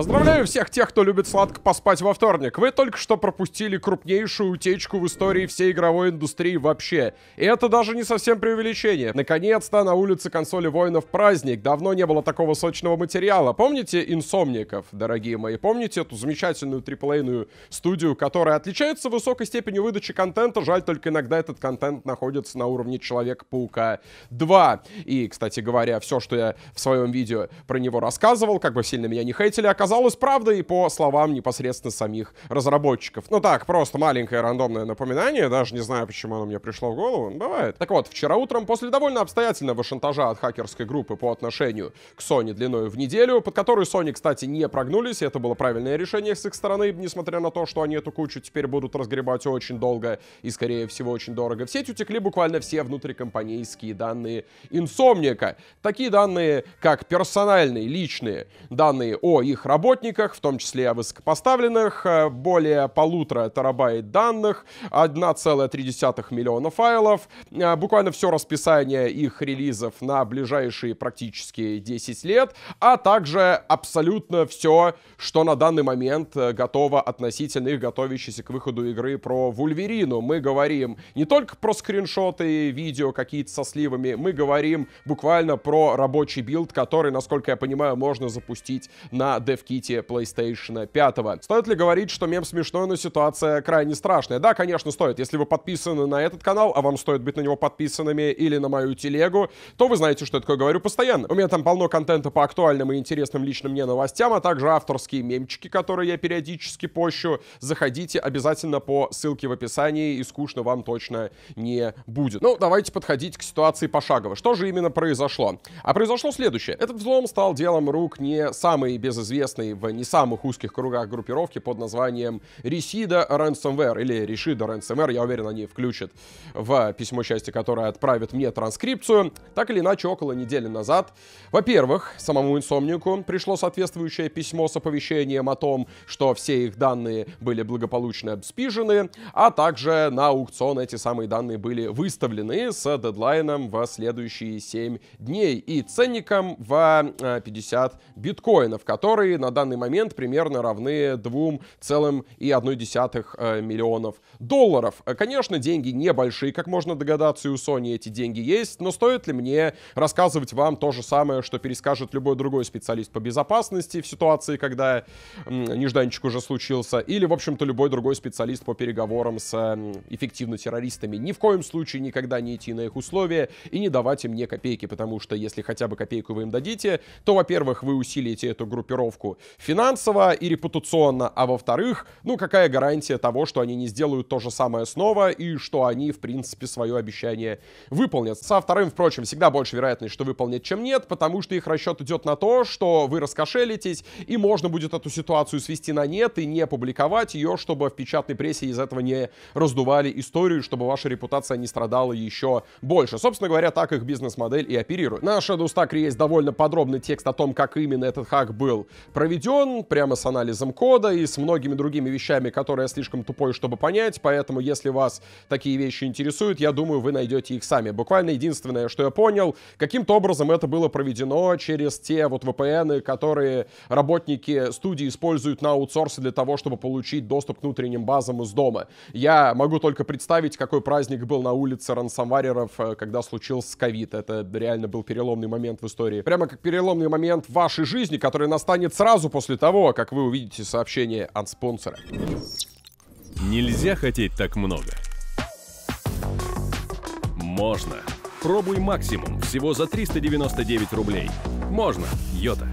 Поздравляю всех тех, кто любит сладко поспать во вторник. Вы только что пропустили крупнейшую утечку в истории всей игровой индустрии вообще. И это даже не совсем преувеличение. Наконец-то на улице консоли воинов праздник. Давно не было такого сочного материала. Помните инсомников, дорогие мои? Помните эту замечательную триплейную студию, которая отличается высокой степенью выдачи контента? Жаль, только иногда этот контент находится на уровне Человека-паука 2. И, кстати говоря, все, что я в своем видео про него рассказывал, как бы сильно меня не хейтили, оказалось оказалось правдой по словам непосредственно самих разработчиков. Ну так, просто маленькое рандомное напоминание, даже не знаю, почему оно мне пришло в голову, но бывает. Так вот, вчера утром после довольно обстоятельного шантажа от хакерской группы по отношению к Sony длиной в неделю, под которую Sony, кстати, не прогнулись, это было правильное решение с их стороны, несмотря на то, что они эту кучу теперь будут разгребать очень долго и, скорее всего, очень дорого. В сеть утекли буквально все внутрикомпанийские данные инсомника. Такие данные, как персональные, личные данные о их работе, работниках, в том числе о высокопоставленных, э, более полутора терабайт данных, 1,3 миллиона файлов, э, буквально все расписание их релизов на ближайшие практически 10 лет, а также абсолютно все, что на данный момент э, готово относительно их готовящейся к выходу игры про Вульверину. Мы говорим не только про скриншоты, видео какие-то со сливами, мы говорим буквально про рабочий билд, который, насколько я понимаю, можно запустить на Dev в ките PlayStation 5. Стоит ли говорить, что мем смешной, но ситуация крайне страшная? Да, конечно, стоит. Если вы подписаны на этот канал, а вам стоит быть на него подписанными, или на мою телегу, то вы знаете, что я такое говорю постоянно. У меня там полно контента по актуальным и интересным лично мне новостям, а также авторские мемчики, которые я периодически пощу. Заходите обязательно по ссылке в описании, и скучно вам точно не будет. Ну, давайте подходить к ситуации пошагово. Что же именно произошло? А произошло следующее. Этот взлом стал делом рук не самой безызвестной известной в не самых узких кругах группировки под названием Ресида Ransomware или Решида Ransomware. Я уверен, они включат в письмо части, которое отправит мне транскрипцию. Так или иначе, около недели назад, во-первых, самому инсомнику пришло соответствующее письмо с оповещением о том, что все их данные были благополучно обспижены, а также на аукцион эти самые данные были выставлены с дедлайном в следующие 7 дней и ценником в 50 э, биткоинов, которые на данный момент примерно равны 2,1 э, миллионов долларов. Э, конечно, деньги небольшие, как можно догадаться, и у Sony эти деньги есть, но стоит ли мне рассказывать вам то же самое, что перескажет любой другой специалист по безопасности в ситуации, когда нежданчик уже случился, или, в общем-то, любой другой специалист по переговорам с эффективно террористами. Ни в коем случае никогда не идти на их условия и не давать им ни копейки, потому что если хотя бы копейку вы им дадите, то, во-первых, вы усилите эту группировку финансово и репутационно, а во-вторых, ну какая гарантия того, что они не сделают то же самое снова и что они, в принципе, свое обещание выполнят. Со вторым, впрочем, всегда больше вероятность, что выполнят, чем нет, потому что их расчет идет на то, что вы раскошелитесь и можно будет эту ситуацию свести на нет и не публиковать ее, чтобы в печатной прессе из этого не раздували историю, чтобы ваша репутация не страдала еще больше. Собственно говоря, так их бизнес-модель и оперирует. На Shadow есть довольно подробный текст о том, как именно этот хак был проведен, прямо с анализом кода и с многими другими вещами, которые я слишком тупой, чтобы понять, поэтому если вас такие вещи интересуют, я думаю, вы найдете их сами. Буквально единственное, что я понял, каким-то образом это было проведено через те вот VPN, которые работники студии используют на аутсорсе для того, чтобы получить доступ к внутренним базам из дома. Я могу только представить, какой праздник был на улице рансомвареров, э, когда случился ковид. Это реально был переломный момент в истории. Прямо как переломный момент в вашей жизни, который настанет сразу сразу после того, как вы увидите сообщение от спонсора. Нельзя хотеть так много. Можно. Пробуй максимум всего за 399 рублей. Можно, йота.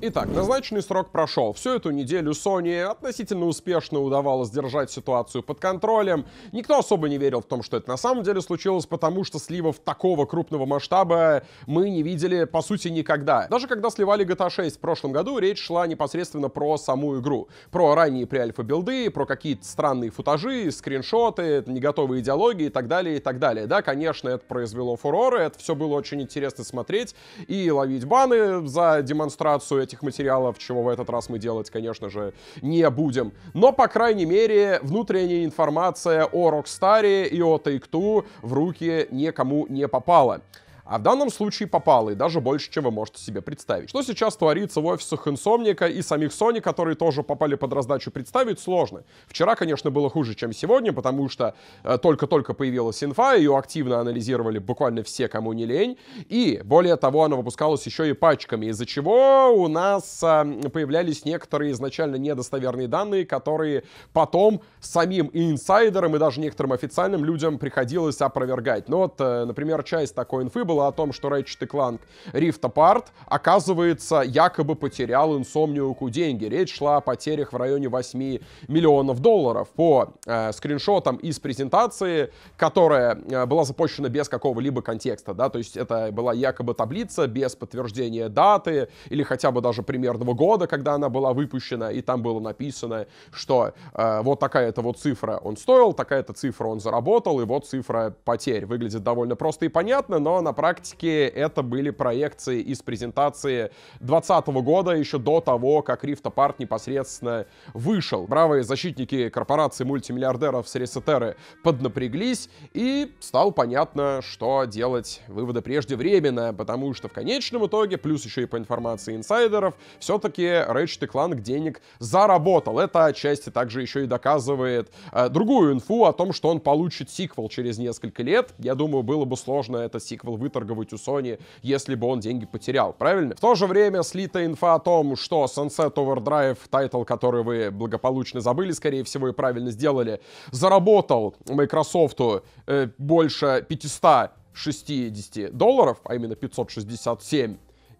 Итак, назначенный срок прошел. Всю эту неделю Sony относительно успешно удавалось держать ситуацию под контролем. Никто особо не верил в том, что это на самом деле случилось, потому что сливов такого крупного масштаба мы не видели, по сути, никогда. Даже когда сливали GTA 6 в прошлом году, речь шла непосредственно про саму игру. Про ранние преальфа-билды, про какие-то странные футажи, скриншоты, не готовые диалоги и так далее, и так далее. Да, конечно, это произвело фуроры, это все было очень интересно смотреть и ловить баны за демонстрацию этих материалов, чего в этот раз мы делать, конечно же, не будем. Но, по крайней мере, внутренняя информация о Рокстаре и о Take-Two в руки никому не попала. А в данном случае попало, и даже больше, чем вы можете себе представить. Что сейчас творится в офисах Инсомника и самих Sony, которые тоже попали под раздачу, представить сложно. Вчера, конечно, было хуже, чем сегодня, потому что э, только-только появилась инфа, ее активно анализировали буквально все, кому не лень. И, более того, она выпускалась еще и пачками, из-за чего у нас э, появлялись некоторые изначально недостоверные данные, которые потом самим инсайдерам и даже некоторым официальным людям приходилось опровергать. Ну вот, э, например, часть такой инфы была рассказывала о том, что Ratchet Clank Rift Apart, оказывается, якобы потерял Insomniac деньги. Речь шла о потерях в районе 8 миллионов долларов. По э, скриншотам из презентации, которая э, была запущена без какого-либо контекста, да, то есть это была якобы таблица без подтверждения даты или хотя бы даже примерного года, когда она была выпущена, и там было написано, что э, вот такая-то вот цифра он стоил, такая-то цифра он заработал, и вот цифра потерь. Выглядит довольно просто и понятно, но направлено практике это были проекции из презентации 2020 года, еще до того, как Rift Apart непосредственно вышел. Бравые защитники корпорации мультимиллиардеров с Ресетеры поднапряглись, и стало понятно, что делать выводы преждевременно, потому что в конечном итоге, плюс еще и по информации инсайдеров, все-таки Ratchet Clank денег заработал. Это отчасти также еще и доказывает э, другую инфу о том, что он получит сиквел через несколько лет. Я думаю, было бы сложно этот сиквел вытащить выторговать у Sony, если бы он деньги потерял, правильно? В то же время слита инфа о том, что Sunset Overdrive, тайтл, который вы благополучно забыли, скорее всего, и правильно сделали, заработал Microsoft э, больше 560 долларов, а именно 567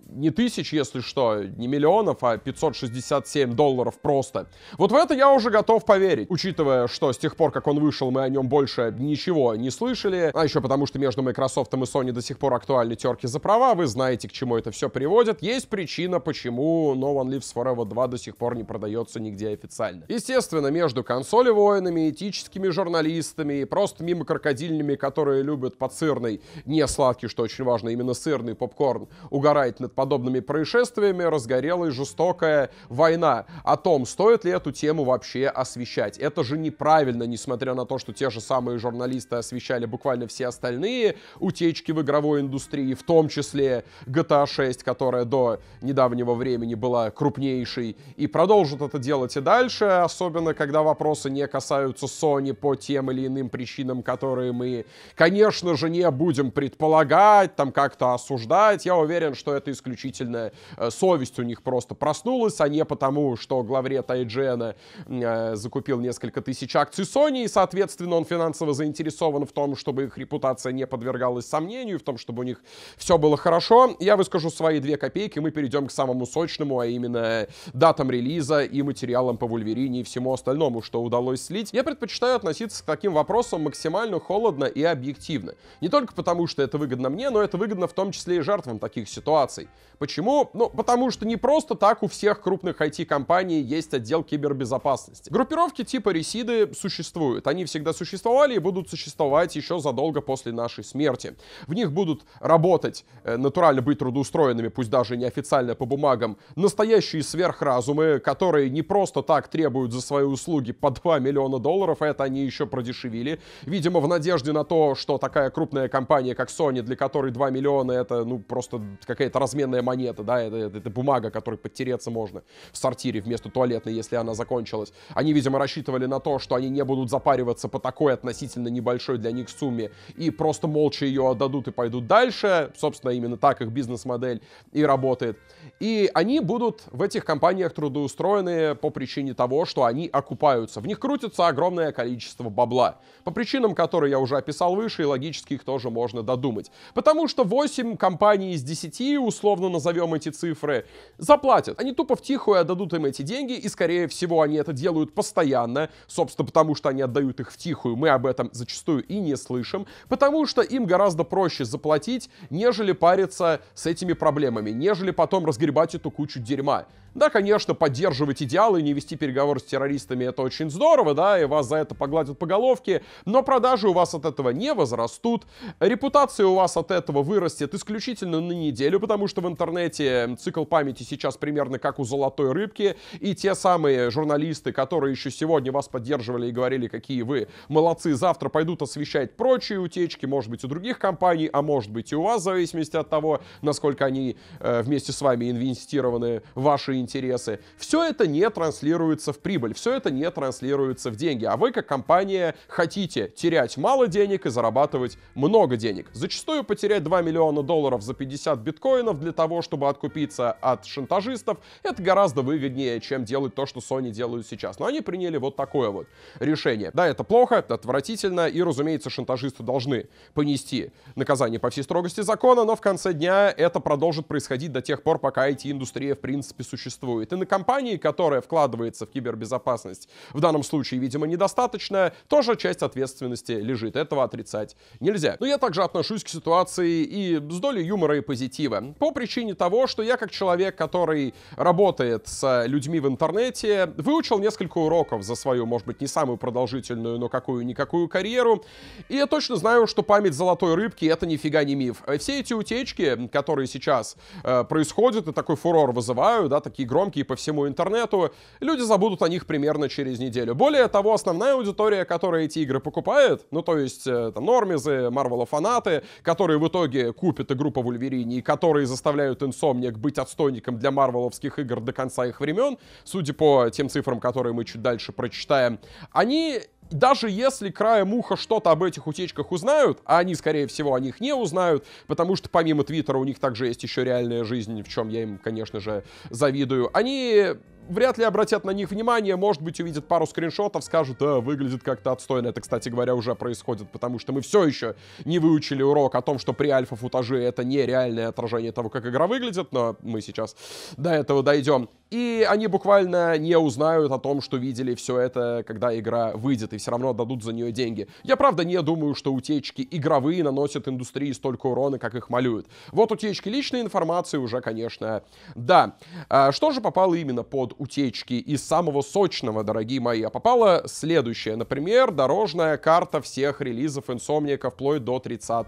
не тысяч, если что, не миллионов, а 567 долларов просто. Вот в это я уже готов поверить, учитывая, что с тех пор, как он вышел, мы о нем больше ничего не слышали. А еще потому, что между Microsoft и Sony до сих пор актуальны терки за права, вы знаете, к чему это все приводит. Есть причина, почему No One Lives Forever 2 до сих пор не продается нигде официально. Естественно, между консоли воинами, этическими журналистами и просто мимо крокодильными, которые любят под сырный, не сладкий, что очень важно, именно сырный попкорн, угорает над подобными происшествиями разгорелась жестокая война о том, стоит ли эту тему вообще освещать. Это же неправильно, несмотря на то, что те же самые журналисты освещали буквально все остальные утечки в игровой индустрии, в том числе GTA 6, которая до недавнего времени была крупнейшей, и продолжат это делать и дальше, особенно когда вопросы не касаются Sony по тем или иным причинам, которые мы, конечно же, не будем предполагать, там как-то осуждать. Я уверен, что это исключительно исключительно э, совесть у них просто проснулась, а не потому, что главред IGN э, закупил несколько тысяч акций Sony, и, соответственно, он финансово заинтересован в том, чтобы их репутация не подвергалась сомнению, в том, чтобы у них все было хорошо. Я выскажу свои две копейки, мы перейдем к самому сочному, а именно датам релиза и материалам по Вульверине и всему остальному, что удалось слить. Я предпочитаю относиться к таким вопросам максимально холодно и объективно. Не только потому, что это выгодно мне, но это выгодно в том числе и жертвам таких ситуаций. Почему? Ну, потому что не просто так у всех крупных IT-компаний есть отдел кибербезопасности. Группировки типа Ресиды существуют. Они всегда существовали и будут существовать еще задолго после нашей смерти. В них будут работать, э, натурально быть трудоустроенными, пусть даже неофициально по бумагам, настоящие сверхразумы, которые не просто так требуют за свои услуги по 2 миллиона долларов, это они еще продешевили. Видимо, в надежде на то, что такая крупная компания, как Sony, для которой 2 миллиона это, ну, просто какая-то разменная серебряная монета, да, это, это, это бумага, которой подтереться можно в сортире вместо туалетной, если она закончилась. Они, видимо, рассчитывали на то, что они не будут запариваться по такой относительно небольшой для них сумме и просто молча ее отдадут и пойдут дальше. Собственно, именно так их бизнес-модель и работает. И они будут в этих компаниях трудоустроены по причине того, что они окупаются. В них крутится огромное количество бабла. По причинам, которые я уже описал выше, и логически их тоже можно додумать. Потому что 8 компаний из 10 условно условно назовем эти цифры, заплатят. Они тупо втихую отдадут им эти деньги, и, скорее всего, они это делают постоянно, собственно, потому что они отдают их втихую, мы об этом зачастую и не слышим, потому что им гораздо проще заплатить, нежели париться с этими проблемами, нежели потом разгребать эту кучу дерьма. Да, конечно, поддерживать идеалы, не вести переговоры с террористами, это очень здорово, да, и вас за это погладят по головке, но продажи у вас от этого не возрастут, репутация у вас от этого вырастет исключительно на неделю, потому что в интернете цикл памяти сейчас примерно как у золотой рыбки, и те самые журналисты, которые еще сегодня вас поддерживали и говорили, какие вы молодцы, завтра пойдут освещать прочие утечки, может быть, у других компаний, а может быть и у вас, в зависимости от того, насколько они э, вместе с вами инвестированы, ваши интересы интересы. Все это не транслируется в прибыль, все это не транслируется в деньги. А вы, как компания, хотите терять мало денег и зарабатывать много денег. Зачастую потерять 2 миллиона долларов за 50 биткоинов для того, чтобы откупиться от шантажистов, это гораздо выгоднее, чем делать то, что Sony делают сейчас. Но они приняли вот такое вот решение. Да, это плохо, это отвратительно, и, разумеется, шантажисты должны понести наказание по всей строгости закона, но в конце дня это продолжит происходить до тех пор, пока эти индустрия в принципе, существует существует. И на компании, которая вкладывается в кибербезопасность, в данном случае, видимо, недостаточная, тоже часть ответственности лежит. Этого отрицать нельзя. Но я также отношусь к ситуации и с долей юмора и позитива. По причине того, что я как человек, который работает с людьми в интернете, выучил несколько уроков за свою, может быть, не самую продолжительную, но какую-никакую карьеру. И я точно знаю, что память золотой рыбки — это нифига не миф. Все эти утечки, которые сейчас э, происходят и такой фурор вызывают, да, такие такие громкие по всему интернету, люди забудут о них примерно через неделю. Более того, основная аудитория, которая эти игры покупает, ну то есть э, там нормизы, Марвела фанаты, которые в итоге купят игру по Вульверине и которые заставляют Инсомник быть отстойником для марвеловских игр до конца их времен, судя по тем цифрам, которые мы чуть дальше прочитаем, они даже если краем уха что-то об этих утечках узнают, а они, скорее всего, о них не узнают, потому что помимо Твиттера у них также есть еще реальная жизнь, в чем я им, конечно же, завидую, они вряд ли обратят на них внимание, может быть, увидят пару скриншотов, скажут, э, выглядит как-то отстойно. Это, кстати говоря, уже происходит, потому что мы все еще не выучили урок о том, что при альфа-футаже это не реальное отражение того, как игра выглядит, но мы сейчас до этого дойдем. И они буквально не узнают о том, что видели все это, когда игра выйдет, и все равно дадут за нее деньги. Я правда не думаю, что утечки игровые наносят индустрии столько урона, как их малюют. Вот утечки личной информации уже, конечно, да. А что же попало именно под утечки. Из самого сочного, дорогие мои, а попала следующая, например, дорожная карта всех релизов Insomniac вплоть до 30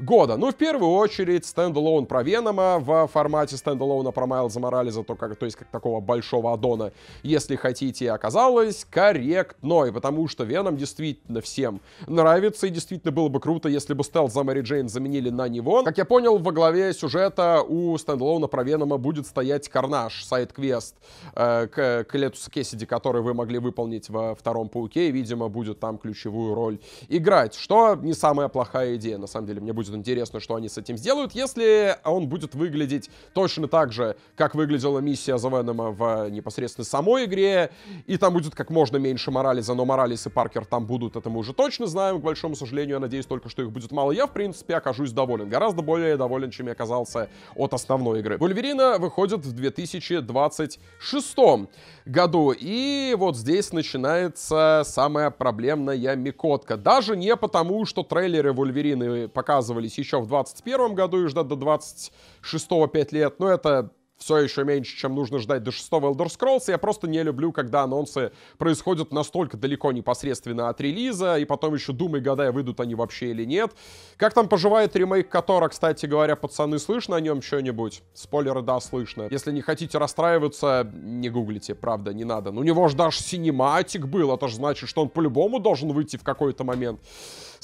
года. Ну, в первую очередь, стендалон про Венома в формате стендалона про Майлза Морализа, то, как, то есть как такого большого аддона, если хотите, оказалось корректной, потому что Веном действительно всем нравится, и действительно было бы круто, если бы стелс за Мэри Джейн заменили на него. Как я понял, во главе сюжета у стендалона про Венома будет стоять Карнаж, сайт-квест Э, к Клетусу Кесиди, который вы могли выполнить во втором Пауке, и, видимо, будет там ключевую роль играть, что не самая плохая идея. На самом деле, мне будет интересно, что они с этим сделают, если он будет выглядеть точно так же, как выглядела миссия за Венома в э, непосредственно самой игре, и там будет как можно меньше Морализа, но Моралис и Паркер там будут, это мы уже точно знаем, к большому сожалению, я надеюсь только, что их будет мало. Я, в принципе, окажусь доволен, гораздо более доволен, чем я оказался от основной игры. Вульверина выходит в 2026 1986 году. И вот здесь начинается самая проблемная Микотка. Даже не потому, что трейлеры Вульверины показывались еще в 21 году и ждать до 26 5 лет, но это все еще меньше, чем нужно ждать до шестого Elder Scrolls. Я просто не люблю, когда анонсы происходят настолько далеко непосредственно от релиза, и потом еще думай, гадай, выйдут они вообще или нет. Как там поживает ремейк Котора, кстати говоря, пацаны, слышно о нем что-нибудь? Спойлеры, да, слышно. Если не хотите расстраиваться, не гуглите, правда, не надо. Ну, у него же даже синематик был, это а же значит, что он по-любому должен выйти в какой-то момент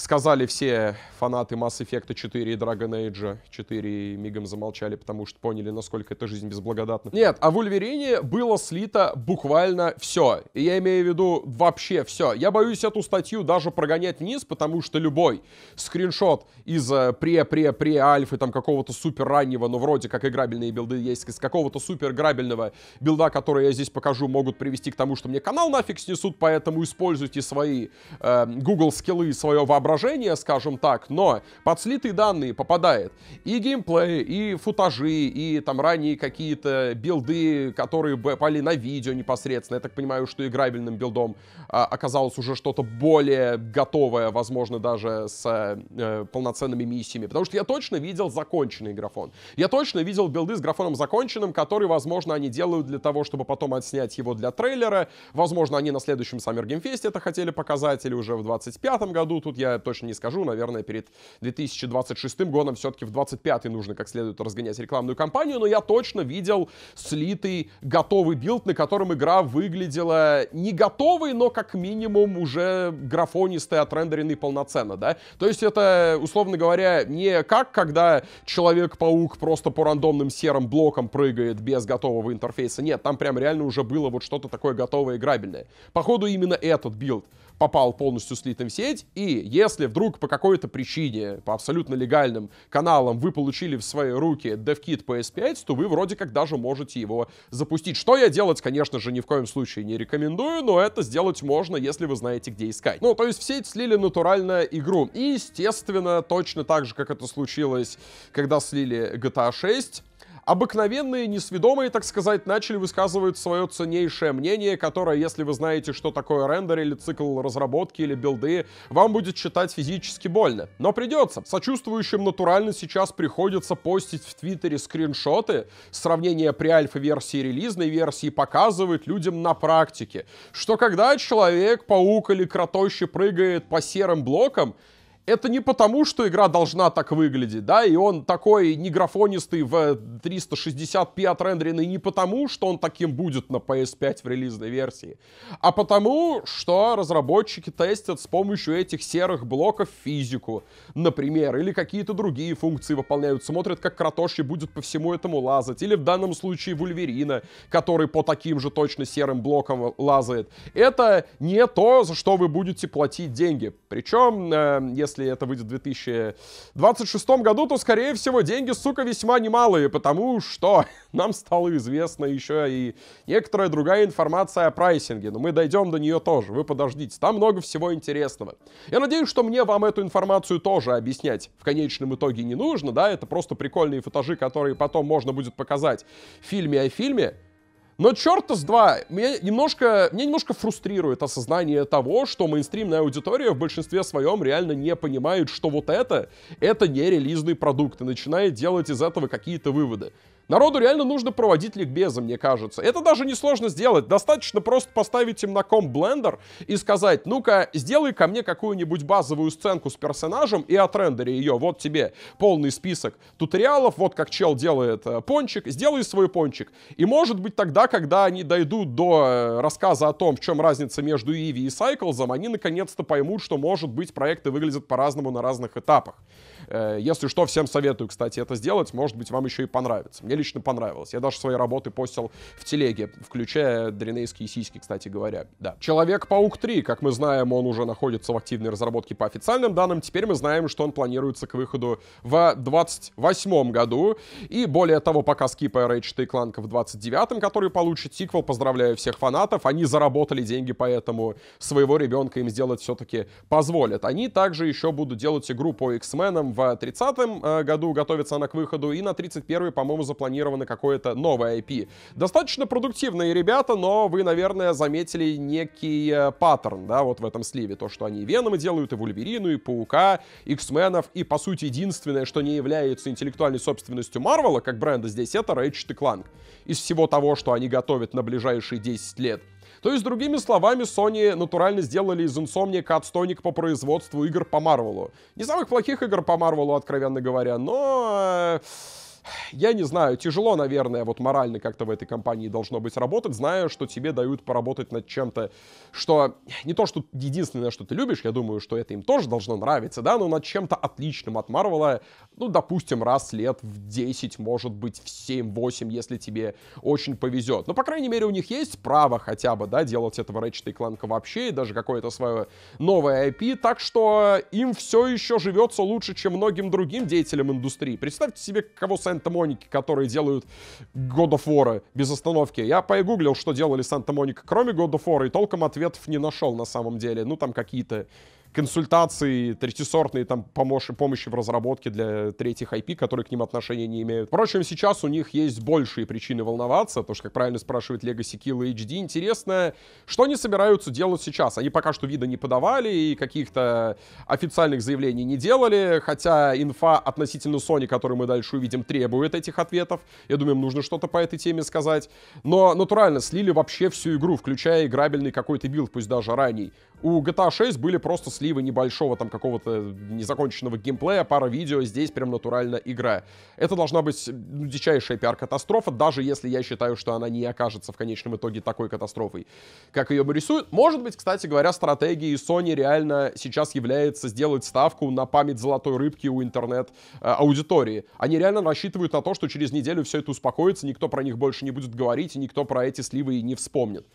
сказали все фанаты Mass Effect 4 и Dragon Age 4 и мигом замолчали, потому что поняли, насколько эта жизнь безблагодатна. Нет, а в Ульверине было слито буквально все. И я имею в виду вообще все. Я боюсь эту статью даже прогонять вниз, потому что любой скриншот из э, пре-пре-пре-альфы там какого-то супер раннего, но вроде как играбельные билды есть, из какого-то супер грабельного билда, который я здесь покажу, могут привести к тому, что мне канал нафиг снесут, поэтому используйте свои э, Google скиллы и свое воображение отображение, скажем так, но под слитые данные попадает и геймплей, и футажи, и там ранние какие-то билды, которые были на видео непосредственно. Я так понимаю, что играбельным билдом а, оказалось уже что-то более готовое, возможно, даже с а, полноценными миссиями. Потому что я точно видел законченный графон. Я точно видел билды с графоном законченным, который, возможно, они делают для того, чтобы потом отснять его для трейлера. Возможно, они на следующем Summer Game Fest это хотели показать, или уже в 25 году. Тут я точно не скажу. Наверное, перед 2026 годом все-таки в 25 нужно как следует разгонять рекламную кампанию. Но я точно видел слитый готовый билд, на котором игра выглядела не готовой, но как минимум уже графонистый, отрендеренный полноценно, да? То есть это, условно говоря, не как когда Человек-паук просто по рандомным серым блокам прыгает без готового интерфейса. Нет, там прям реально уже было вот что-то такое готовое и грабельное. Походу, именно этот билд попал полностью слитым в сеть, и если вдруг по какой-то причине, по абсолютно легальным каналам вы получили в свои руки DevKit PS5, то вы вроде как даже можете его запустить. Что я делать, конечно же, ни в коем случае не рекомендую, но это сделать можно, если вы знаете, где искать. Ну, то есть в сеть слили натурально игру. И, естественно, точно так же, как это случилось, когда слили GTA 6, обыкновенные, несведомые, так сказать, начали высказывать свое ценнейшее мнение, которое, если вы знаете, что такое рендер или цикл разработки или билды, вам будет считать физически больно. Но придется. Сочувствующим натурально сейчас приходится постить в Твиттере скриншоты, сравнение при альфа-версии релизной версии показывает людям на практике, что когда человек-паук или кротоще прыгает по серым блокам, это не потому, что игра должна так выглядеть, да, и он такой неграфонистый в 360p отрендеренный не потому, что он таким будет на PS5 в релизной версии, а потому, что разработчики тестят с помощью этих серых блоков физику, например, или какие-то другие функции выполняют, смотрят, как Кротоши будет по всему этому лазать, или в данном случае Вульверина, который по таким же точно серым блокам лазает. Это не то, за что вы будете платить деньги. Причем, э, если если это выйдет в 2026 году, то, скорее всего, деньги, сука, весьма немалые, потому что нам стало известно еще и некоторая другая информация о прайсинге, но мы дойдем до нее тоже, вы подождите, там много всего интересного. Я надеюсь, что мне вам эту информацию тоже объяснять в конечном итоге не нужно, да, это просто прикольные футажи, которые потом можно будет показать в фильме о фильме, но черта с два, меня немножко, меня немножко фрустрирует осознание того, что мейнстримная аудитория в большинстве своем реально не понимает, что вот это, это не релизный продукт, и начинает делать из этого какие-то выводы. Народу реально нужно проводить ликбезы, мне кажется. Это даже не сложно сделать. Достаточно просто поставить им на ком блендер и сказать, ну-ка, сделай ко мне какую-нибудь базовую сценку с персонажем и отрендери ее. Вот тебе полный список туториалов, вот как чел делает э, пончик. Сделай свой пончик. И может быть тогда, когда они дойдут до э, рассказа о том, в чем разница между Иви и Сайклзом, они наконец-то поймут, что, может быть, проекты выглядят по-разному на разных этапах. Э, если что, всем советую, кстати, это сделать. Может быть, вам еще и понравится. Мне лично понравилось. Я даже свои работы постил в телеге, включая дренейские сиськи, кстати говоря. Да. Человек-паук 3, как мы знаем, он уже находится в активной разработке по официальным данным. Теперь мы знаем, что он планируется к выходу в 28 году. И более того, пока скипая Rage 3 Clank в 29-м, который получит сиквел, поздравляю всех фанатов. Они заработали деньги, поэтому своего ребенка им сделать все-таки позволят. Они также еще будут делать игру по X-Men в в 30 э, году готовится она к выходу, и на 31 по-моему, запланировано какое-то новое IP. Достаточно продуктивные ребята, но вы, наверное, заметили некий э, паттерн, да, вот в этом сливе. То, что они и Веномы делают, и Вульверину, и Паука, X-менов, и, по сути, единственное, что не является интеллектуальной собственностью Марвела, как бренда здесь, это Ratchet Clank. Из всего того, что они готовят на ближайшие 10 лет — то есть, другими словами, Sony натурально сделали из Insomniac отстойник по производству игр по Марвелу. Не самых плохих игр по Марвелу, откровенно говоря, но... Э, я не знаю, тяжело, наверное, вот морально как-то в этой компании должно быть работать, зная, что тебе дают поработать над чем-то, что не то, что единственное, что ты любишь, я думаю, что это им тоже должно нравиться, да, но над чем-то отличным от Марвела, ну, допустим, раз лет в 10, может быть, в 7-8, если тебе очень повезет. Но, по крайней мере, у них есть право хотя бы, да, делать этого Ratchet Clank вообще, и даже какое-то свое новое IP, так что им все еще живется лучше, чем многим другим деятелям индустрии. Представьте себе, кого Сэнд Санта-Моники, которые делают God of War без остановки. Я поигуглил, что делали Санта-Моника, кроме God of War, и толком ответов не нашел на самом деле. Ну, там какие-то консультации, третисортные там помощи, помощи в разработке для третьих IP, которые к ним отношения не имеют. Впрочем, сейчас у них есть большие причины волноваться, потому что, как правильно спрашивает Legacy Kill HD, интересно, что они собираются делать сейчас? Они пока что вида не подавали и каких-то официальных заявлений не делали, хотя инфа относительно Sony, которую мы дальше увидим, требует этих ответов. Я думаю, им нужно что-то по этой теме сказать. Но натурально слили вообще всю игру, включая играбельный какой-то билд, пусть даже ранний. У GTA 6 были просто сливы небольшого там какого-то незаконченного геймплея, пара видео, здесь прям натурально игра. Это должна быть ну, дичайшая пиар-катастрофа, даже если я считаю, что она не окажется в конечном итоге такой катастрофой, как ее бы рисуют. Может быть, кстати говоря, стратегией Sony реально сейчас является сделать ставку на память золотой рыбки у интернет-аудитории. Э, Они реально рассчитывают на то, что через неделю все это успокоится, никто про них больше не будет говорить, и никто про эти сливы и не вспомнит.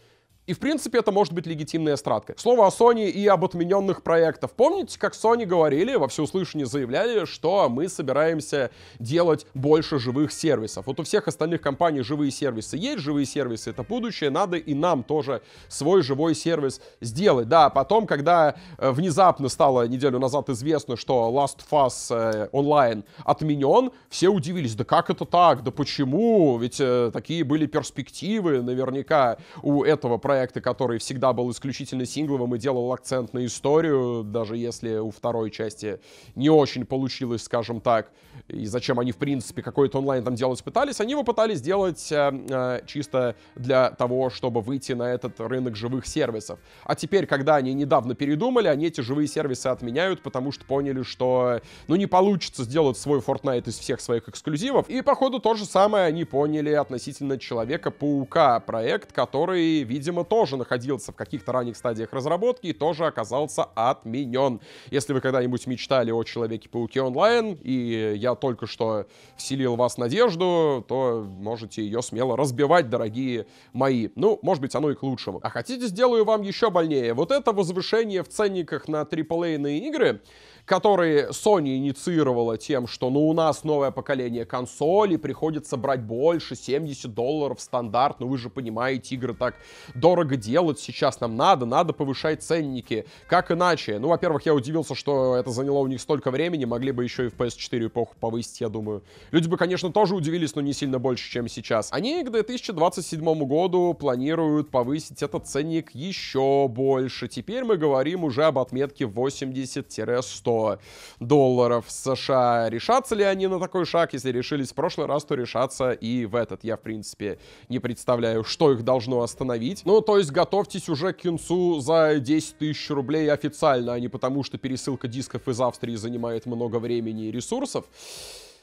И, в принципе, это может быть легитимная стратка. Слово о Sony и об отмененных проектах. Помните, как Sony говорили, во всеуслышание заявляли, что мы собираемся делать больше живых сервисов. Вот у всех остальных компаний живые сервисы есть, живые сервисы — это будущее, надо и нам тоже свой живой сервис сделать. Да, потом, когда э, внезапно стало неделю назад известно, что Last of э, Online отменен, все удивились, да как это так, да почему, ведь э, такие были перспективы наверняка у этого проекта проекты, который всегда был исключительно сингловым и делал акцент на историю, даже если у второй части не очень получилось, скажем так, и зачем они, в принципе, какой-то онлайн там делать пытались, они его пытались сделать э, э, чисто для того, чтобы выйти на этот рынок живых сервисов. А теперь, когда они недавно передумали, они эти живые сервисы отменяют, потому что поняли, что, ну, не получится сделать свой Fortnite из всех своих эксклюзивов. И, походу, то же самое они поняли относительно Человека-паука, проект, который, видимо, тоже находился в каких-то ранних стадиях разработки и тоже оказался отменен. Если вы когда-нибудь мечтали о Человеке-пауке онлайн, и я только что вселил вас надежду, то можете ее смело разбивать, дорогие мои. Ну, может быть, оно и к лучшему. А хотите, сделаю вам еще больнее. Вот это возвышение в ценниках на AAA игры которые Sony инициировала тем, что ну у нас новое поколение консолей, приходится брать больше, 70 долларов стандарт, ну вы же понимаете, игры так дорого дорого делать сейчас, нам надо, надо повышать ценники. Как иначе? Ну, во-первых, я удивился, что это заняло у них столько времени, могли бы еще и в PS4 эпоху повысить, я думаю. Люди бы, конечно, тоже удивились, но не сильно больше, чем сейчас. Они к 2027 году планируют повысить этот ценник еще больше. Теперь мы говорим уже об отметке 80-100 долларов США. Решатся ли они на такой шаг? Если решились в прошлый раз, то решатся и в этот. Я, в принципе, не представляю, что их должно остановить. Но то есть готовьтесь уже к кинцу за 10 тысяч рублей официально, а не потому, что пересылка дисков из Австрии занимает много времени и ресурсов.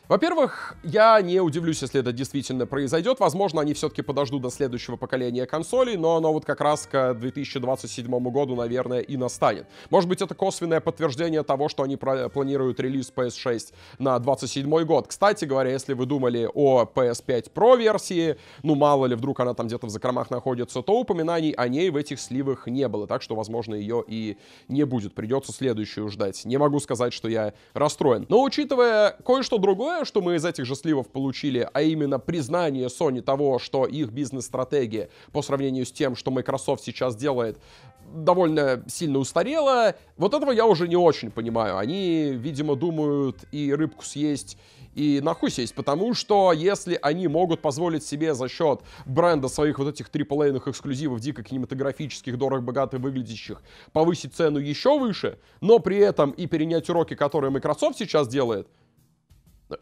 Во-первых, я не удивлюсь, если это действительно произойдет. Возможно, они все-таки подождут до следующего поколения консолей, но оно вот как раз к 2027 году, наверное, и настанет. Может быть, это косвенное подтверждение того, что они планируют релиз PS6 на 27 год. Кстати говоря, если вы думали о PS5 Pro версии, ну мало ли, вдруг она там где-то в закромах находится, то упоминаний о ней в этих сливах не было, так что, возможно, ее и не будет. Придется следующую ждать. Не могу сказать, что я расстроен. Но учитывая кое-что другое, основное, что мы из этих же сливов получили, а именно признание Sony того, что их бизнес-стратегия по сравнению с тем, что Microsoft сейчас делает, довольно сильно устарела. Вот этого я уже не очень понимаю. Они, видимо, думают и рыбку съесть, и нахуй сесть, потому что если они могут позволить себе за счет бренда своих вот этих триплейных эксклюзивов, дико кинематографических, дорого богато выглядящих, повысить цену еще выше, но при этом и перенять уроки, которые Microsoft сейчас делает —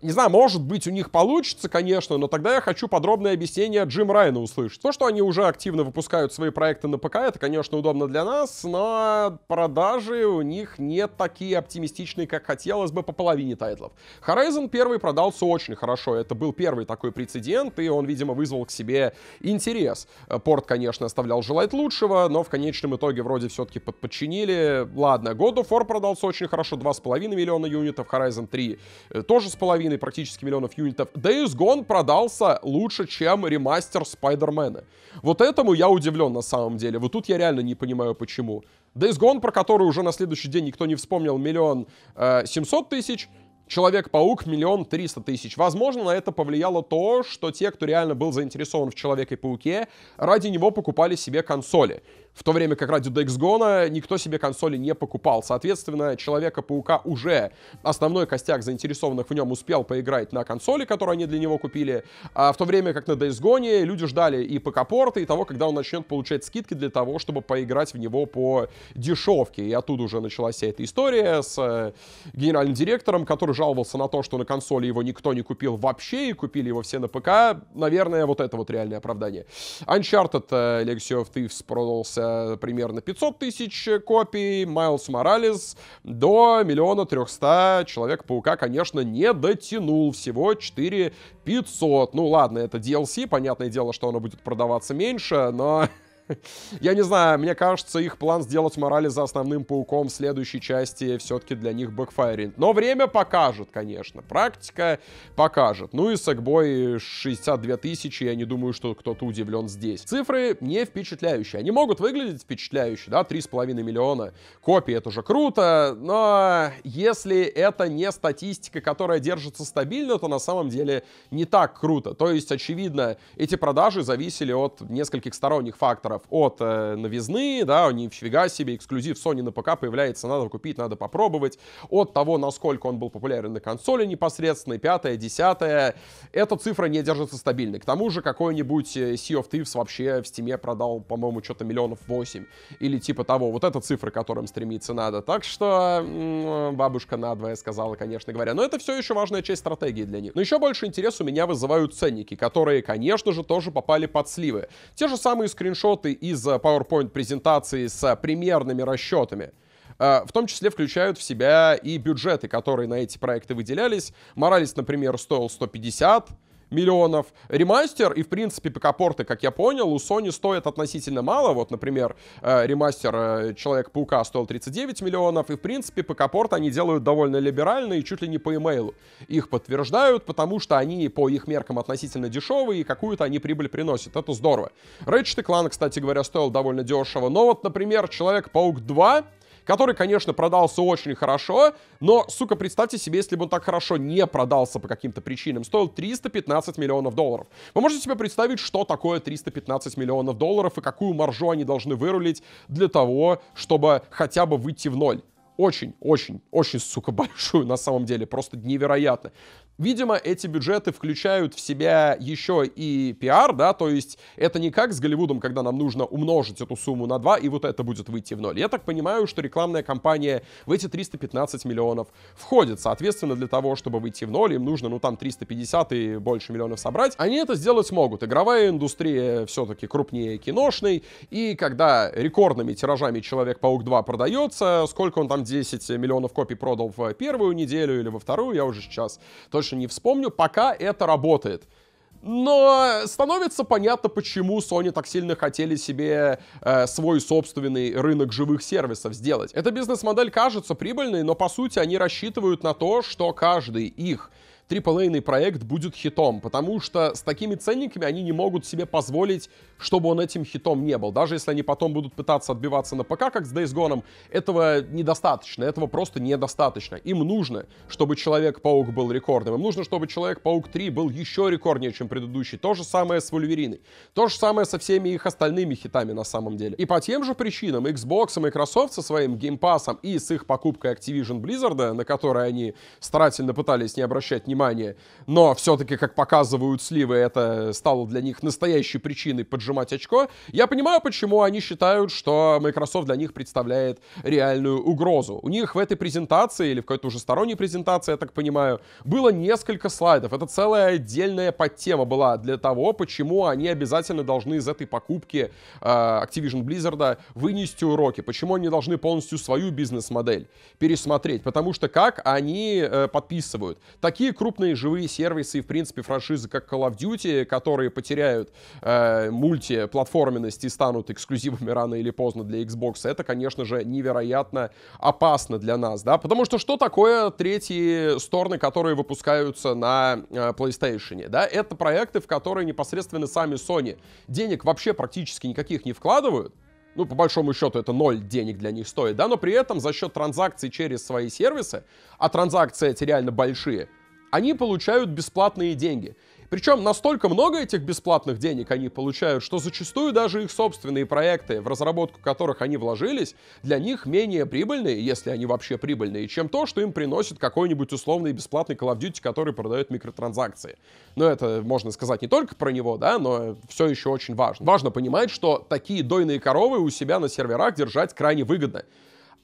не знаю, может быть, у них получится, конечно, но тогда я хочу подробное объяснение Джим Райана услышать. То, что они уже активно выпускают свои проекты на ПК, это, конечно, удобно для нас, но продажи у них не такие оптимистичные, как хотелось бы по половине тайтлов. Horizon первый продался очень хорошо, это был первый такой прецедент, и он, видимо, вызвал к себе интерес. Э, порт, конечно, оставлял желать лучшего, но в конечном итоге вроде все-таки подчинили. Ладно, God of War продался очень хорошо, 2,5 миллиона юнитов, Horizon 3 э, тоже с половиной половиной практически миллионов юнитов, Days Gone продался лучше, чем ремастер Спайдермена. Вот этому я удивлен на самом деле. Вот тут я реально не понимаю, почему. Days Gone, про который уже на следующий день никто не вспомнил, миллион э, семьсот тысяч, Человек-паук миллион триста тысяч. Возможно, на это повлияло то, что те, кто реально был заинтересован в Человеке-пауке, ради него покупали себе консоли в то время как ради Дексгона никто себе консоли не покупал. Соответственно, Человека-паука уже основной костяк заинтересованных в нем успел поиграть на консоли, которую они для него купили, а в то время как на Days люди ждали и ПК-порта, и того, когда он начнет получать скидки для того, чтобы поиграть в него по дешевке. И оттуда уже началась вся эта история с э, генеральным директором, который жаловался на то, что на консоли его никто не купил вообще, и купили его все на ПК. Наверное, вот это вот реальное оправдание. Uncharted э, Legacy of Thieves продался продался примерно 500 тысяч копий, Майлз Моралес до миллиона трехста Человек-паука, конечно, не дотянул, всего 4 500. Ну ладно, это DLC, понятное дело, что оно будет продаваться меньше, но Я не знаю, мне кажется, их план сделать Морали за основным пауком в следующей части все-таки для них бэкфайринг. Но время покажет, конечно. Практика покажет. Ну и Сэкбой 62 тысячи, я не думаю, что кто-то удивлен здесь. Цифры не впечатляющие. Они могут выглядеть впечатляюще, да, 3,5 миллиона копий, это же круто, но если это не статистика, которая держится стабильно, то на самом деле не так круто. То есть, очевидно, эти продажи зависели от нескольких сторонних факторов процентов от э, новизны, да, они нифига себе, эксклюзив Sony на ПК появляется, надо купить, надо попробовать, от того, насколько он был популярен на консоли непосредственно, пятая, десятая, эта цифра не держится стабильно. К тому же какой-нибудь э, Sea of Thieves вообще в Steam продал, по-моему, что-то миллионов восемь или типа того. Вот эта цифра, к которым стремиться надо. Так что м -м, бабушка надвое сказала, конечно говоря. Но это все еще важная часть стратегии для них. Но еще больше интерес у меня вызывают ценники, которые, конечно же, тоже попали под сливы. Те же самые скриншоты документы из э, PowerPoint-презентации с э, примерными расчетами э, – в том числе включают в себя и бюджеты, которые на эти проекты выделялись. Моралис, например, стоил 150, миллионов. Ремастер и, в принципе, ПК-порты, как я понял, у Sony стоят относительно мало. Вот, например, э, ремастер э, человек паука стоил 39 миллионов. И, в принципе, ПК-порт они делают довольно либерально и чуть ли не по имейлу. Их подтверждают, потому что они по их меркам относительно дешевые и какую-то они прибыль приносят. Это здорово. Ratchet Clank, кстати говоря, стоил довольно дешево. Но вот, например, Человек-паук 2 который, конечно, продался очень хорошо, но, сука, представьте себе, если бы он так хорошо не продался по каким-то причинам, стоил 315 миллионов долларов. Вы можете себе представить, что такое 315 миллионов долларов и какую маржу они должны вырулить для того, чтобы хотя бы выйти в ноль очень, очень, очень, сука, большую на самом деле, просто невероятно. Видимо, эти бюджеты включают в себя еще и пиар, да, то есть это не как с Голливудом, когда нам нужно умножить эту сумму на 2, и вот это будет выйти в ноль. Я так понимаю, что рекламная кампания в эти 315 миллионов входит. Соответственно, для того, чтобы выйти в ноль, им нужно, ну, там 350 и больше миллионов собрать. Они это сделать могут. Игровая индустрия все-таки крупнее киношной, и когда рекордными тиражами «Человек-паук 2» продается, сколько он там 10 миллионов копий продал в первую неделю или во вторую, я уже сейчас точно больше не вспомню, пока это работает. Но становится понятно, почему Sony так сильно хотели себе э, свой собственный рынок живых сервисов сделать. Эта бизнес-модель кажется прибыльной, но по сути они рассчитывают на то, что каждый их триплейный проект будет хитом, потому что с такими ценниками они не могут себе позволить, чтобы он этим хитом не был. Даже если они потом будут пытаться отбиваться на ПК, как с Days Gone, этого недостаточно, этого просто недостаточно. Им нужно, чтобы Человек-паук был рекордным, им нужно, чтобы Человек-паук 3 был еще рекорднее, чем предыдущий. То же самое с Вульвериной, то же самое со всеми их остальными хитами на самом деле. И по тем же причинам Xbox и Microsoft со своим геймпасом и с их покупкой Activision Blizzard, на которой они старательно пытались не обращать внимания, внимание. Но все-таки, как показывают сливы, это стало для них настоящей причиной поджимать очко. Я понимаю, почему они считают, что Microsoft для них представляет реальную угрозу. У них в этой презентации или в какой-то уже сторонней презентации, я так понимаю, было несколько слайдов. Это целая отдельная подтема была для того, почему они обязательно должны из этой покупки э, Activision Blizzard вынести уроки, почему они должны полностью свою бизнес-модель пересмотреть, потому что как они э, подписывают. Такие крупные крупные живые сервисы и, в принципе, франшизы, как Call of Duty, которые потеряют э, мультиплатформенность и станут эксклюзивами рано или поздно для Xbox, это, конечно же, невероятно опасно для нас, да, потому что что такое третьи стороны, которые выпускаются на э, PlayStation, да, это проекты, в которые непосредственно сами Sony денег вообще практически никаких не вкладывают, ну, по большому счету, это ноль денег для них стоит, да, но при этом за счет транзакций через свои сервисы, а транзакции эти реально большие, они получают бесплатные деньги. Причем настолько много этих бесплатных денег они получают, что зачастую даже их собственные проекты, в разработку которых они вложились, для них менее прибыльные, если они вообще прибыльные, чем то, что им приносит какой-нибудь условный бесплатный Call of Duty, который продает микротранзакции. Но это можно сказать не только про него, да, но все еще очень важно. Важно понимать, что такие дойные коровы у себя на серверах держать крайне выгодно.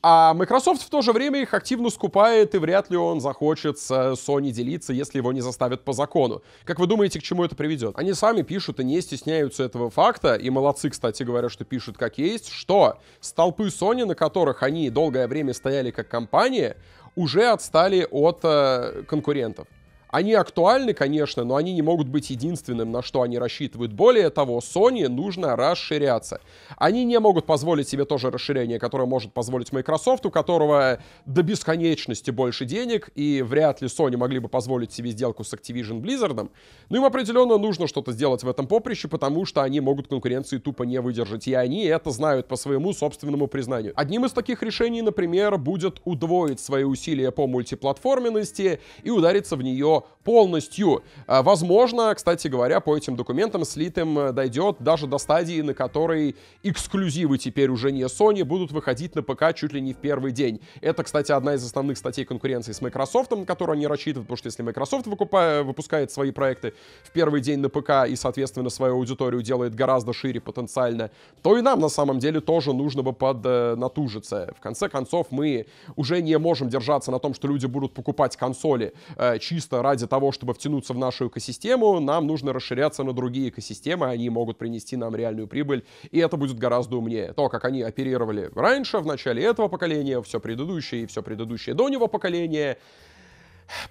А Microsoft в то же время их активно скупает, и вряд ли он захочет с э, Sony делиться, если его не заставят по закону. Как вы думаете, к чему это приведет? Они сами пишут и не стесняются этого факта, и молодцы, кстати говоря, что пишут как есть, что столпы Sony, на которых они долгое время стояли как компания, уже отстали от э, конкурентов. Они актуальны, конечно, но они не могут быть единственным, на что они рассчитывают. Более того, Sony нужно расширяться. Они не могут позволить себе тоже расширение, которое может позволить Microsoft, у которого до бесконечности больше денег, и вряд ли Sony могли бы позволить себе сделку с Activision Blizzard. Но ну, им определенно нужно что-то сделать в этом поприще, потому что они могут конкуренции тупо не выдержать, и они это знают по своему собственному признанию. Одним из таких решений, например, будет удвоить свои усилия по мультиплатформенности и удариться в нее полностью. А, возможно, кстати говоря, по этим документам слитым э, дойдет даже до стадии, на которой эксклюзивы теперь уже не Sony будут выходить на ПК чуть ли не в первый день. Это, кстати, одна из основных статей конкуренции с Microsoft, на которую они рассчитывают, потому что если Microsoft выкупает, э, выпускает свои проекты в первый день на ПК и, соответственно, свою аудиторию делает гораздо шире потенциально, то и нам на самом деле тоже нужно бы поднатужиться. В конце концов, мы уже не можем держаться на том, что люди будут покупать консоли э, чисто ради того, чтобы втянуться в нашу экосистему, нам нужно расширяться на другие экосистемы, они могут принести нам реальную прибыль, и это будет гораздо умнее. То, как они оперировали раньше, в начале этого поколения, все предыдущее и все предыдущее до него поколения.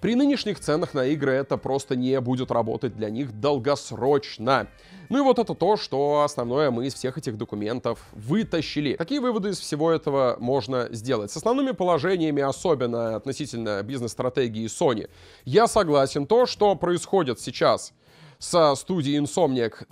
При нынешних ценах на игры это просто не будет работать для них долгосрочно. Ну и вот это то, что основное мы из всех этих документов вытащили. Какие выводы из всего этого можно сделать? С основными положениями, особенно относительно бизнес-стратегии Sony, я согласен. То, что происходит сейчас со студией Insomniac,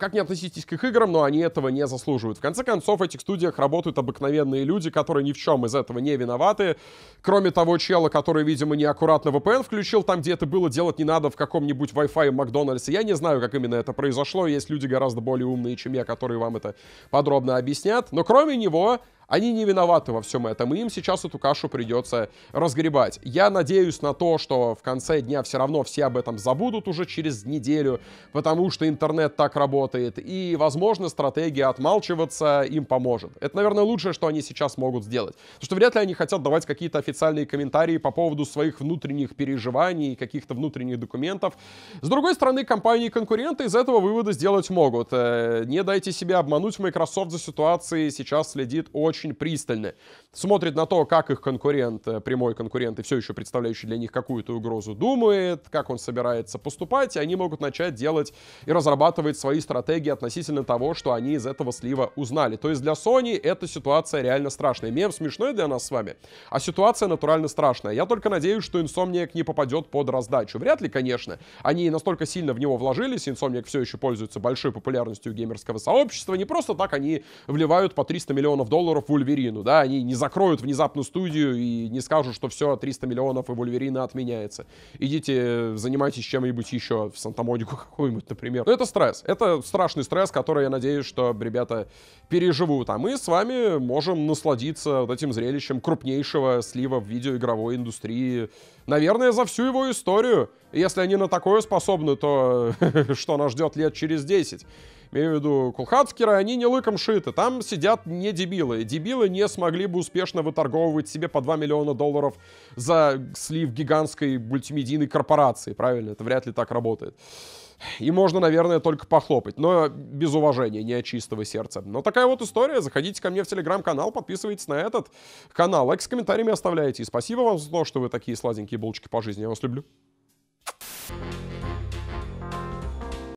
как не относитесь к их играм, но они этого не заслуживают. В конце концов, в этих студиях работают обыкновенные люди, которые ни в чем из этого не виноваты. Кроме того чела, который, видимо, неаккуратно VPN включил там, где это было, делать не надо в каком-нибудь Wi-Fi Макдональдсе. Я не знаю, как именно это произошло. Есть люди гораздо более умные, чем я, которые вам это подробно объяснят. Но кроме него, они не виноваты во всем этом, и им сейчас эту кашу придется разгребать. Я надеюсь на то, что в конце дня все равно все об этом забудут уже через неделю, потому что интернет так работает, и, возможно, стратегия отмалчиваться им поможет. Это, наверное, лучшее, что они сейчас могут сделать. Потому что вряд ли они хотят давать какие-то официальные комментарии по поводу своих внутренних переживаний каких-то внутренних документов. С другой стороны, компании-конкуренты из этого вывода сделать могут. Э, не дайте себя обмануть, Microsoft за ситуацией сейчас следит очень очень пристально смотрит на то, как их конкурент, э, прямой конкурент и все еще представляющий для них какую-то угрозу думает, как он собирается поступать, и они могут начать делать и разрабатывать свои стратегии относительно того, что они из этого слива узнали. То есть для Sony эта ситуация реально страшная. Мем смешной для нас с вами, а ситуация натурально страшная. Я только надеюсь, что Insomniac не попадет под раздачу. Вряд ли, конечно. Они настолько сильно в него вложились, Insomniac все еще пользуется большой популярностью геймерского сообщества. Не просто так они вливают по 300 миллионов долларов Вульверину, да, они не закроют внезапно студию и не скажут, что все, 300 миллионов и Вульверина отменяется. Идите, занимайтесь чем-нибудь еще, в Санта-Монику какую-нибудь, например. Но это стресс, это страшный стресс, который, я надеюсь, что ребята переживут, а мы с вами можем насладиться вот этим зрелищем крупнейшего слива в видеоигровой индустрии, наверное, за всю его историю. Если они на такое способны, то что нас ждет лет через 10? имею в виду кулхацкеры, они не лыком шиты, там сидят не дебилы. Дебилы не смогли бы успешно выторговывать себе по 2 миллиона долларов за слив гигантской мультимедийной корпорации, правильно? Это вряд ли так работает. И можно, наверное, только похлопать, но без уважения, не от чистого сердца. Но такая вот история. Заходите ко мне в телеграм-канал, подписывайтесь на этот канал, лайк с комментариями оставляйте. И спасибо вам за то, что вы такие сладенькие булочки по жизни. Я вас люблю. Thank you